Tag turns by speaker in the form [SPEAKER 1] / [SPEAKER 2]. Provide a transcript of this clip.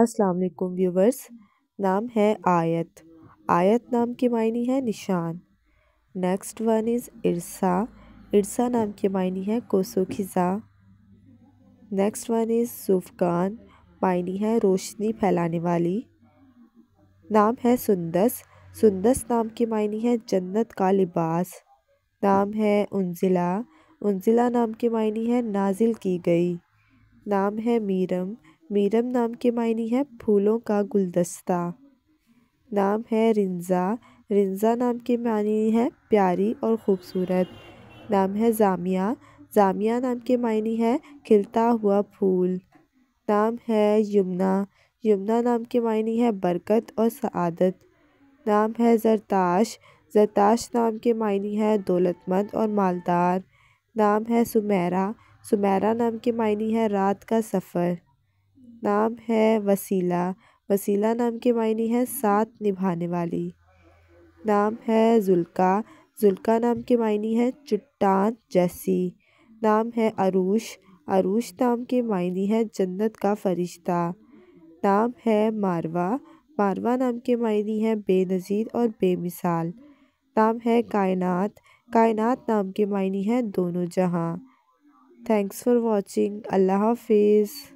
[SPEAKER 1] अस्सलाम वालेकुम व्यूवर्स नाम है आयत आयत नाम के मायने है निशान next one is Irsa Irsa नाम के मायने है खिजा नेक्स्ट वन इज़ सुफकान मायने है रोशनी फैलाने वाली नाम है सुंदस सुंदस नाम के मायने है जन्नत का लिबास नाम है उनजिला उनजिला नाम के मायने है नाजिल की गई नाम है मीरम मीरम नाम के मायने है फूलों का गुलदस्ता नाम है रिंजा रिंजा नाम के मायने है प्यारी और ख़ूबसूरत नाम है जामिया जामिया नाम के मायने है खिलता हुआ फूल नाम है यमुना यमुना नाम के मायने है बरकत और सआदत नाम है जरताश जरताश नाम के मायने है दौलतमंद और मालदार नाम है सुमेरा सुमेरा नाम के मायने है रात का सफ़र नाम है वसीला वसीला नाम के मायने है साथ निभाने वाली नाम है जुल्का जुल्का नाम के मायने है चट्टान जैसी नाम है अरूश अरूश नाम के मायने है जन्नत का फरिश्ता नाम है मारवा मारवा नाम के मायने है बेनज़ीर और बेमिसाल नाम है कायनात कायनात नाम के मायने है दोनों जहाँ थैंक्स फॉर वॉचिंग अल्लाह हाफिज़